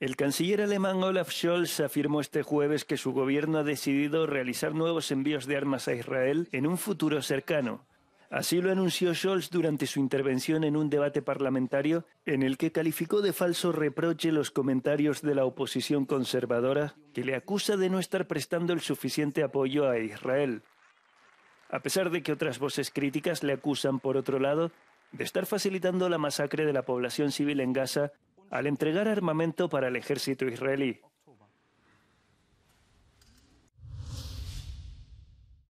El canciller alemán Olaf Scholz afirmó este jueves que su gobierno ha decidido realizar nuevos envíos de armas a Israel en un futuro cercano. Así lo anunció Scholz durante su intervención en un debate parlamentario en el que calificó de falso reproche los comentarios de la oposición conservadora que le acusa de no estar prestando el suficiente apoyo a Israel. A pesar de que otras voces críticas le acusan, por otro lado, de estar facilitando la masacre de la población civil en Gaza al entregar armamento para el ejército israelí.